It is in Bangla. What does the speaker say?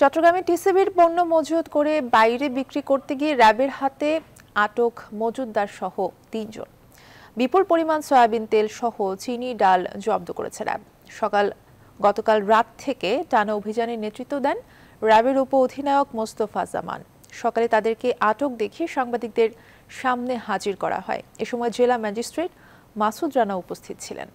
চট্টগ্রামে টিসিবির পণ্য মজুত করে বাইরে বিক্রি করতে গিয়ে র্যাবের হাতে আটক মজুদদার সহ তিনজন বিপুল পরিমাণ সয়াবিন তেল সহ চিনি ডাল জব্দ করেছে র্যাব সকাল গতকাল রাত থেকে টানা অভিযানে নেতৃত্ব দেন র্যাবের উপ অধিনায়ক মোস্তফা জামান সকালে তাদেরকে আটক দেখে সাংবাদিকদের সামনে হাজির করা হয় এ সময় জেলা ম্যাজিস্ট্রেট মাসুদ রানা উপস্থিত ছিলেন